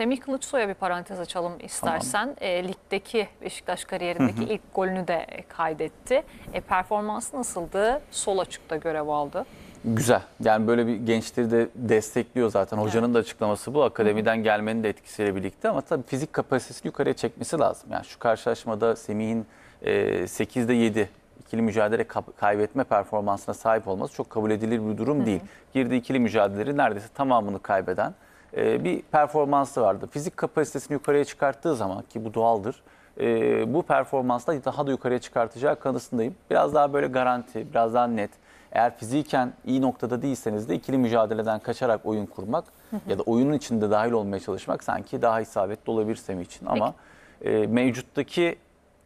Semih Kılıçsoy'a bir parantez açalım istersen. Tamam. E, ligdeki Beşiktaş kariyerindeki ilk golünü de kaydetti. E, performansı nasıldı? Sol açıkta görev aldı. Güzel. Yani böyle bir gençleri de destekliyor zaten. Hocanın da açıklaması bu. Akademiden Hı gelmenin de etkisiyle birlikte ama tabii fizik kapasitesini yukarıya çekmesi lazım. Yani şu karşılaşmada Semih'in e, 8'de 7 ikili mücadele kaybetme performansına sahip olması çok kabul edilir bir durum -hı. değil. Girdiği ikili mücadeleleri neredeyse tamamını kaybeden ee, bir performansı vardı. Fizik kapasitesini yukarıya çıkarttığı zaman ki bu doğaldır. Ee, bu performansla daha da yukarıya çıkartacağı kanısındayım. Biraz daha böyle garanti, biraz daha net. Eğer fiziken iyi noktada değilseniz de ikili mücadeleden kaçarak oyun kurmak ya da oyunun içinde dahil olmaya çalışmak sanki daha isabetli olabilir Semih için. Ama e, mevcuttaki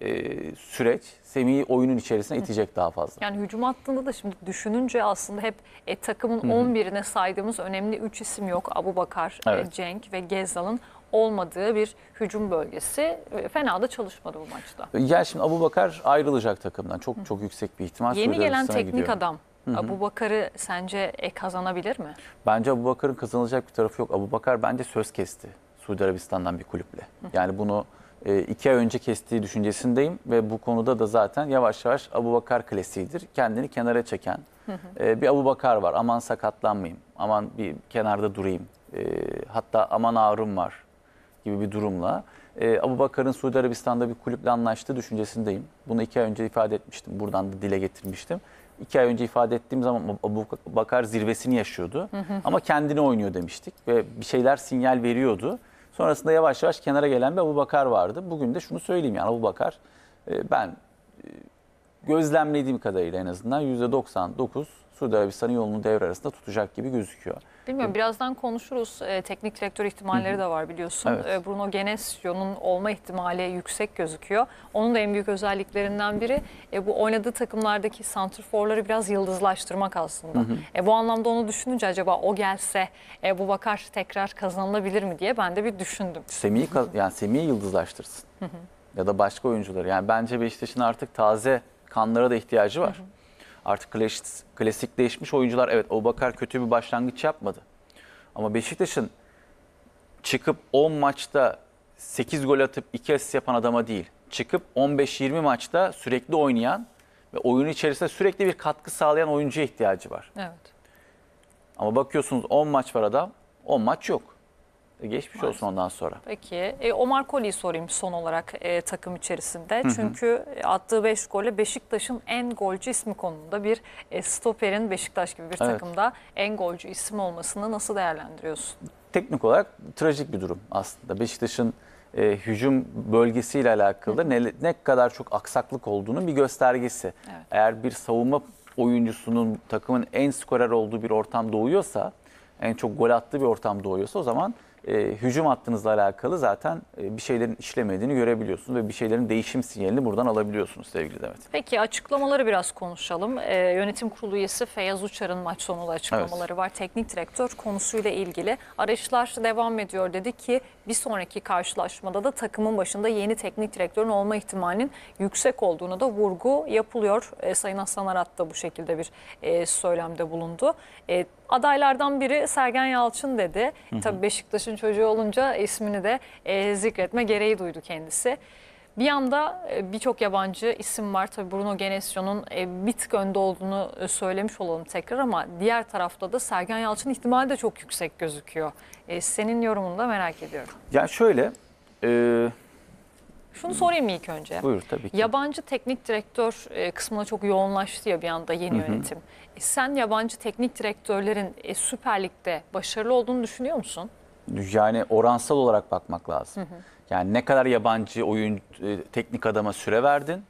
e, süreç Semih'i oyunun içerisine itecek daha fazla. Yani hücum hattında da şimdi düşününce aslında hep e, takımın 11'ine saydığımız önemli 3 isim yok. Abu Bakar, e, evet. e, Cenk ve Gezal'ın olmadığı bir hücum bölgesi e, fena da çalışmadı bu maçta. Ya şimdi Abu Bakar ayrılacak takımdan. Çok Hı. çok yüksek bir ihtimal. Yeni gelen teknik gidiyor. adam Abu Bakar'ı sence e, kazanabilir mi? Bence Abu Bakar'ın kazanılacak bir tarafı yok. Abu Bakar bence söz kesti Suudi Arabistan'dan bir kulüple. Yani bunu e, iki ay önce kestiği düşüncesindeyim ve bu konuda da zaten yavaş yavaş Abu Bakar klasiğidir. Kendini kenara çeken e, bir Abu Bakar var. Aman sakatlanmayayım, aman bir kenarda durayım, e, hatta aman ağrım var gibi bir durumla. E, Abu Bakar'ın Suudi Arabistan'da bir kulüple anlaştığı düşüncesindeyim. Bunu iki ay önce ifade etmiştim, buradan da dile getirmiştim. İki ay önce ifade ettiğim zaman Abu Bakar zirvesini yaşıyordu. Ama kendini oynuyor demiştik ve bir şeyler sinyal veriyordu. Sonrasında yavaş yavaş kenara gelen bir Abu Bakar vardı. Bugün de şunu söyleyeyim yani Abu Bakar e, ben e, gözlemlediğim kadarıyla en azından %99 Suudi Arabistan'ın yolunu devre arasında tutacak gibi gözüküyor. Bilmiyorum birazdan konuşuruz. E, teknik direktör ihtimalleri de var biliyorsun. Evet. E, Bruno Genesio'nun olma ihtimali yüksek gözüküyor. Onun da en büyük özelliklerinden biri e, bu oynadığı takımlardaki santrforları biraz yıldızlaştırmak aslında. Hı hı. E, bu anlamda onu düşününce acaba o gelse e, bu bakar tekrar kazanılabilir mi diye ben de bir düşündüm. Semih'i yani Semih yıldızlaştırsın. Hı hı. Ya da başka oyuncuları. Yani bence Beşiktaş'ın artık taze kanlara da ihtiyacı var. Hı hı. Artık klasik, klasikleşmiş oyuncular evet o bakar kötü bir başlangıç yapmadı. Ama Beşiktaş'ın çıkıp 10 maçta 8 gol atıp 2 asist yapan adama değil. Çıkıp 15-20 maçta sürekli oynayan ve oyun içerisinde sürekli bir katkı sağlayan oyuncuya ihtiyacı var. Evet. Ama bakıyorsunuz 10 maç var adam, 10 maç yok. Geçmiş Maalesef. olsun ondan sonra. Peki. E, Omar Koli'yi sorayım son olarak e, takım içerisinde. Hı hı. Çünkü e, attığı 5 golle Beşiktaş'ın en golcü ismi konumunda bir e, stoperin Beşiktaş gibi bir evet. takımda en golcü isim olmasını nasıl değerlendiriyorsun? Teknik olarak trajik bir durum aslında. Beşiktaş'ın e, hücum bölgesiyle alakalı hı. ne, ne kadar çok aksaklık olduğunun bir göstergesi. Evet. Eğer bir savunma oyuncusunun takımın en skorer olduğu bir ortam doğuyorsa, en çok gol attığı bir ortam doğuyorsa o zaman e, hücum hattınızla alakalı zaten e, bir şeylerin işlemediğini görebiliyorsunuz ve bir şeylerin değişim sinyalini buradan alabiliyorsunuz sevgili Demet. Peki açıklamaları biraz konuşalım. E, yönetim kurulu üyesi Feyyaz Uçar'ın maç sonunda açıklamaları evet. var. Teknik direktör konusuyla ilgili arayışlar devam ediyor dedi ki bir sonraki karşılaşmada da takımın başında yeni teknik direktörün olma ihtimalinin yüksek olduğunu da vurgu yapılıyor. E, Sayın Hasan Arat da bu şekilde bir e, söylemde bulundu. E, adaylardan biri Sergen Yalçın dedi. Hı hı. Tabii Beşiktaş'ın Beşiktaş'ın çocuğu olunca ismini de e, zikretme gereği duydu kendisi. Bir yanda e, birçok yabancı isim var. Tabii Bruno Genesio'nun e, bir tık önde olduğunu e, söylemiş olalım tekrar ama diğer tarafta da Sergen Yalçın ihtimali de çok yüksek gözüküyor. Senin yorumunu da merak ediyorum. Ya şöyle... E... Şunu sorayım mı ilk önce. Buyur tabii ki. Yabancı teknik direktör kısmına çok yoğunlaştı ya bir anda yeni hı hı. yönetim. Sen yabancı teknik direktörlerin Süper Lig'de başarılı olduğunu düşünüyor musun? yani oransal olarak bakmak lazım. Hı hı. Yani ne kadar yabancı oyun e, teknik adama süre verdin?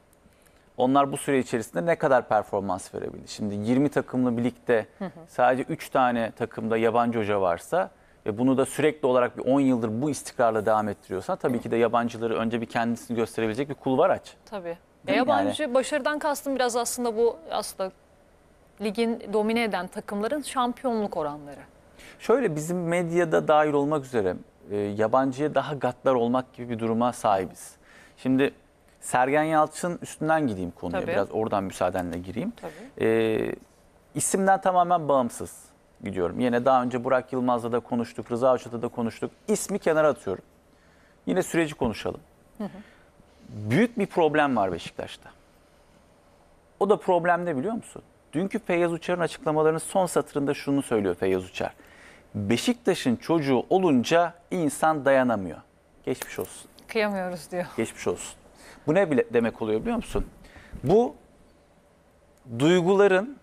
Onlar bu süre içerisinde ne kadar performans verebildi? Şimdi 20 takımlı birlikte hı hı. sadece 3 tane takımda yabancı hoca varsa ve bunu da sürekli olarak bir 10 yıldır bu istikrarla devam ettiriyorsa, tabii hı. ki de yabancıları önce bir kendisini gösterebilecek bir kulvar aç. Tabii. E yabancı yani? başarıdan kastım biraz aslında bu aslında ligin domine eden takımların şampiyonluk oranları. Şöyle bizim medyada dair olmak üzere e, yabancıya daha gaddar olmak gibi bir duruma sahibiz. Şimdi Sergen Yalçın üstünden gideyim konuya Tabii. biraz oradan müsaadenle gireyim. Tabii. E, isimden tamamen bağımsız gidiyorum. Yine daha önce Burak Yılmaz'la da konuştuk, Rıza Avcı'da da konuştuk. İsmi kenara atıyorum. Yine süreci konuşalım. Hı hı. Büyük bir problem var Beşiktaş'ta. O da problem ne biliyor musun? Dünkü Feyyaz Uçar'ın açıklamalarının son satırında şunu söylüyor Feyyaz Uçar. Beşiktaş'ın çocuğu olunca insan dayanamıyor. Geçmiş olsun. Kıyamıyoruz diyor. Geçmiş olsun. Bu ne bile demek oluyor biliyor musun? Bu duyguların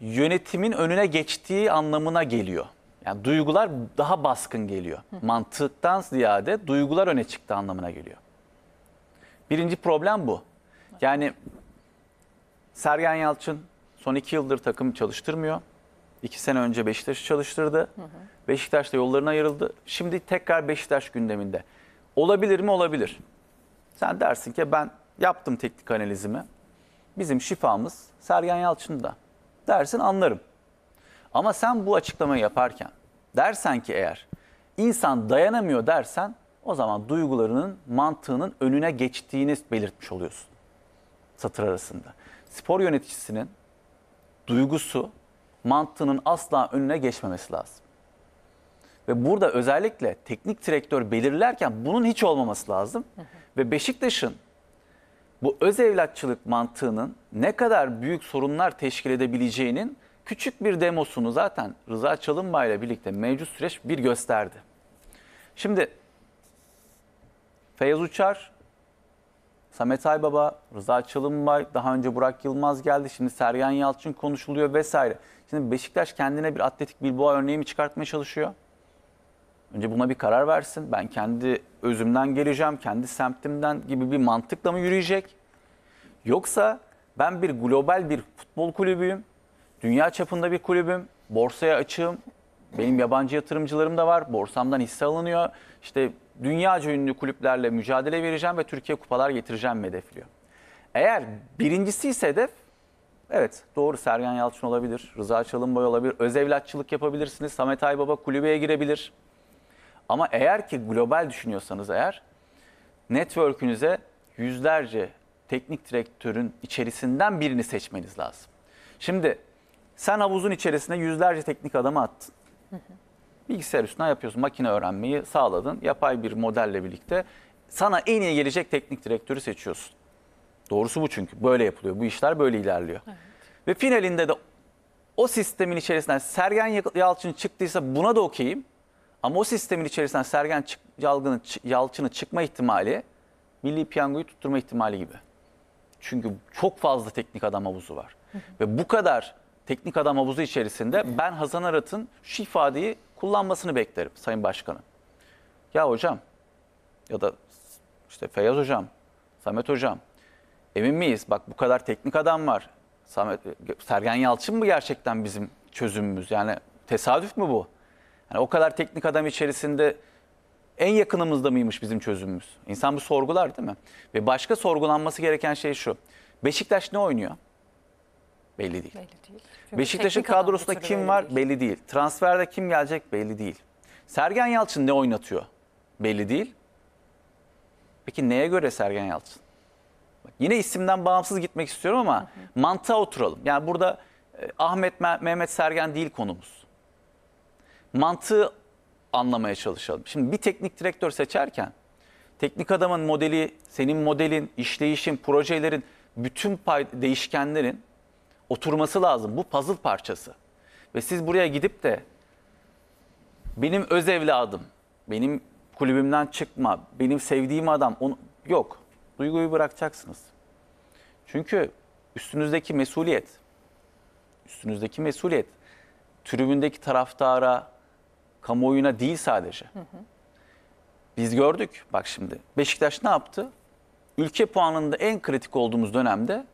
yönetimin önüne geçtiği anlamına geliyor. Yani duygular daha baskın geliyor. Hı. Mantıktan ziyade duygular öne çıktı anlamına geliyor. Birinci problem bu. Yani Sergen Yalçın son iki yıldır takım çalıştırmıyor. İki sene önce Beşiktaş'ı çalıştırdı. Hı hı. Beşiktaş da yollarına ayrıldı. Şimdi tekrar Beşiktaş gündeminde. Olabilir mi? Olabilir. Sen dersin ki ben yaptım teknik analizimi. Bizim şifamız Sergen Yalçın'da. Dersin anlarım. Ama sen bu açıklamayı yaparken dersen ki eğer insan dayanamıyor dersen o zaman duygularının mantığının önüne geçtiğini belirtmiş oluyorsun. Satır arasında. Spor yöneticisinin duygusu mantığının asla önüne geçmemesi lazım. Ve burada özellikle teknik direktör belirlerken bunun hiç olmaması lazım. Ve Beşiktaş'ın bu öz evlatçılık mantığının ne kadar büyük sorunlar teşkil edebileceğinin küçük bir demosunu zaten Rıza Çalınbay ile birlikte mevcut süreç bir gösterdi. Şimdi Feyyaz Uçar Samet Aybaba, Rıza Çalınbay, daha önce Burak Yılmaz geldi. Şimdi Sergen Yalçın konuşuluyor vesaire. Şimdi Beşiktaş kendine bir atletik Bilboğa örneği mi çıkartmaya çalışıyor? Önce buna bir karar versin. Ben kendi özümden geleceğim, kendi semtimden gibi bir mantıkla mı yürüyecek? Yoksa ben bir global bir futbol kulübüyüm. Dünya çapında bir kulübüm. Borsaya açığım. Benim yabancı yatırımcılarım da var. Borsamdan hisse alınıyor. İşte dünyaca ünlü kulüplerle mücadele vereceğim ve Türkiye kupalar getireceğim hedefliyor. Eğer birincisi ise hedef Evet doğru Sergen Yalçın olabilir, Rıza Çalınbay olabilir, Öz özevlatçılık yapabilirsiniz, Samet Aybaba kulübeye girebilir. Ama eğer ki global düşünüyorsanız eğer, network'ünüze yüzlerce teknik direktörün içerisinden birini seçmeniz lazım. Şimdi sen havuzun içerisine yüzlerce teknik adamı attın. Bilgisayar üstüne yapıyorsun. Makine öğrenmeyi sağladın. Yapay bir modelle birlikte sana en iyi gelecek teknik direktörü seçiyorsun. Doğrusu bu çünkü. Böyle yapılıyor. Bu işler böyle ilerliyor. Evet. Ve finalinde de o sistemin içerisinden Sergen Yalçın çıktıysa buna da okeyim. Ama o sistemin içerisinden Sergen Yalçın'ın çıkma ihtimali milli piyangoyu tutturma ihtimali gibi. Çünkü çok fazla teknik adam havuzu var. Hı hı. Ve bu kadar teknik adam havuzu içerisinde ben Hasan Arat'ın şu ifadeyi kullanmasını beklerim Sayın Başkanım. Ya hocam ya da işte Feyyaz hocam, Samet hocam emin miyiz? Bak bu kadar teknik adam var. Samet, Sergen Yalçın mı gerçekten bizim çözümümüz? Yani tesadüf mü bu? Yani o kadar teknik adam içerisinde en yakınımızda mıymış bizim çözümümüz? İnsan bu sorgular değil mi? Ve başka sorgulanması gereken şey şu. Beşiktaş ne oynuyor? Belli değil. Belli değil. Beşiktaş'ın kadrosunda kim var belli değil. belli değil. Transferde kim gelecek belli değil. Sergen Yalçın ne oynatıyor belli değil. Peki neye göre Sergen Yalçın? Bak, yine isimden bağımsız gitmek istiyorum ama hı hı. mantığa oturalım. Yani burada e, Ahmet Mehmet Sergen değil konumuz. Mantığı anlamaya çalışalım. Şimdi bir teknik direktör seçerken teknik adamın modeli, senin modelin, işleyişin, projelerin, bütün pay, değişkenlerin oturması lazım. Bu puzzle parçası. Ve siz buraya gidip de benim öz evladım, benim kulübümden çıkma, benim sevdiğim adam onu... yok. Duyguyu bırakacaksınız. Çünkü üstünüzdeki mesuliyet, üstünüzdeki mesuliyet tribündeki taraftara, kamuoyuna değil sadece. Hı hı. Biz gördük bak şimdi Beşiktaş ne yaptı? Ülke puanında en kritik olduğumuz dönemde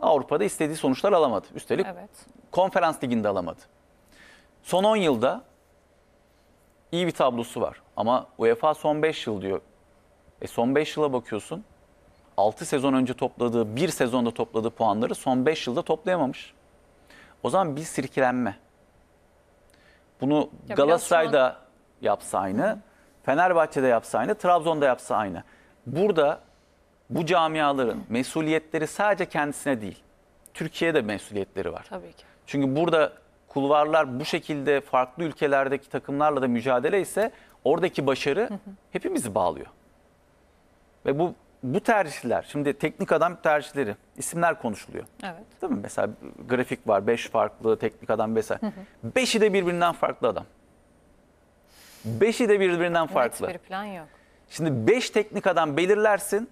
Avrupa'da istediği sonuçlar alamadı. Üstelik evet. konferans liginde alamadı. Son 10 yılda iyi bir tablosu var. Ama UEFA son 5 yıl diyor. E son 5 yıla bakıyorsun. 6 sezon önce topladığı, 1 sezonda topladığı puanları son 5 yılda toplayamamış. O zaman bir sirkilenme. Bunu ya Galatasaray'da an... yapsa aynı, Fenerbahçe'de yapsa aynı, Trabzon'da yapsa aynı. Burada bu camiaların mesuliyetleri sadece kendisine değil, Türkiye'de mesuliyetleri var. Tabii ki. Çünkü burada kulvarlar bu şekilde farklı ülkelerdeki takımlarla da mücadele ise oradaki başarı hepimizi bağlıyor. Ve bu bu tercihler, şimdi teknik adam tercihleri, isimler konuşuluyor. Evet. Değil mi? Mesela grafik var, beş farklı teknik adam vesaire. Beşi de birbirinden farklı adam. Beşi de birbirinden farklı. Evet, bir plan yok. Şimdi beş teknik adam belirlersin,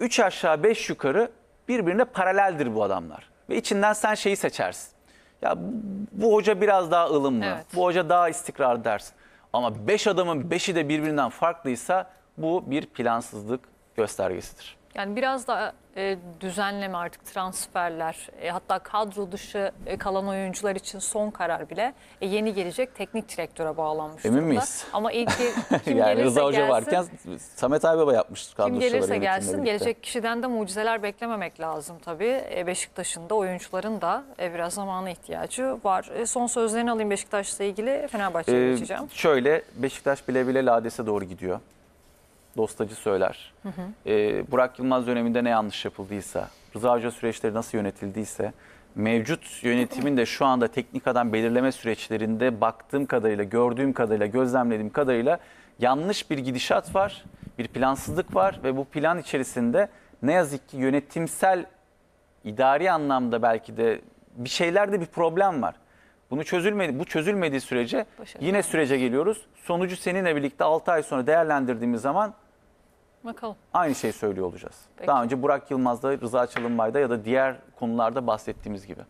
3 aşağı 5 yukarı birbirine paraleldir bu adamlar. Ve içinden sen şeyi seçersin. Ya bu hoca biraz daha ılımlı, evet. bu hoca daha istikrarlı dersin. Ama 5 beş adamın 5'i de birbirinden farklıysa bu bir plansızlık göstergesidir. Yani biraz da e, düzenleme artık transferler e, hatta kadro dışı e, kalan oyuncular için son karar bile e, yeni gelecek teknik direktöre bağlanmış Emin durumda. miyiz? Ama ilk kim yani gelirse Rıza Hoca gelsin, varken Samet Abi Baba yapmış kadro Kim gelirse gelsin birlikte. gelecek kişiden de mucizeler beklememek lazım tabii. E, Beşiktaş'ın da oyuncuların da e, biraz zamana ihtiyacı var. E, son sözlerini alayım Beşiktaş'la ilgili Fenerbahçe'ye ee, geçeceğim. Şöyle Beşiktaş bile bile Lades'e doğru gidiyor. Dostacı söyler. Hı hı. E, Burak Yılmaz döneminde ne yanlış yapıldıysa, Rıza Hoca süreçleri nasıl yönetildiyse, mevcut yönetimin de şu anda teknik adam belirleme süreçlerinde baktığım kadarıyla, gördüğüm kadarıyla, gözlemlediğim kadarıyla yanlış bir gidişat var, bir plansızlık var ve bu plan içerisinde ne yazık ki yönetimsel, idari anlamda belki de bir şeylerde bir problem var. Bunu çözülmedi, bu çözülmediği sürece Başarılı. yine sürece geliyoruz. Sonucu seninle birlikte 6 ay sonra değerlendirdiğimiz zaman Bakalım. aynı şeyi söylüyor olacağız. Peki. Daha önce Burak Yılmaz'da, Rıza Çalınbay'da ya da diğer konularda bahsettiğimiz gibi.